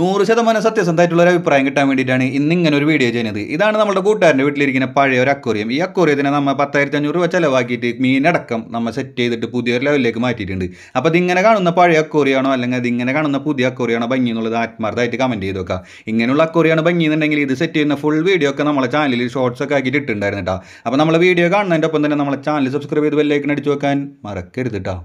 നൂറ് ശതമാനം സത്യസന്ധമായിട്ടുള്ള ഒരു അഭിപ്രായം കിട്ടാൻ വേണ്ടിയിട്ടാണ് ഇന്ന് ഇങ്ങനെ ഒരു വീഡിയോ ചെയ്യുന്നത് ഇതാണ് നമ്മുടെ കൂട്ടുകാരൻ്റെ വീട്ടിലിരിക്കുന്ന പഴയ ഒരു അക്വറിയം ഈ അക്വറിയത്തിനെ നമ്മൾ പത്തായിരത്തി അഞ്ഞൂറ് രൂപ ചിലവാക്കിയിട്ട് മീനടക്കം നമ്മൾ സെറ്റ് ചെയ്തിട്ട് പുതിയൊരു ലെവലിലേക്ക് മാറ്റിയിട്ടുണ്ട് അപ്പോൾ ഇതിങ്ങനെ കാണുന്ന പഴയ അക്വറിയാണോ അല്ലെങ്കിൽ അതിങ്ങനെ കാണുന്ന പുതിയ അക്വറിയാണോ ഭംഗി എന്നുള്ളത് ആത്മാർത്ഥമായിട്ട് കമൻറ്റ് ചെയ്ത് വെക്കുക ഇങ്ങനെയുള്ള അക്വറിയാണ് ഭംഗി എന്നുണ്ടെങ്കിൽ ഇത് സെറ്റ് ചെയ്യുന്ന ഫുൾ വീഡിയോ ഒക്കെ നമ്മളെ ചാനലിൽ ഷോർട്സ് ഒക്കെ ആക്കിയിട്ട് ഇട്ടുണ്ടായിരുന്നു കേട്ടോ അപ്പോൾ നമ്മൾ വീഡിയോ കാണുന്നതിൻ്റെ ഒപ്പം തന്നെ നമ്മളെ ചാനൽ സബ്സ്ക്രൈബ് ചെയ്ത് ബെല്ലൈക്കൺ അടിച്ചു വെക്കാൻ മറക്കരുത് കേട്ടോ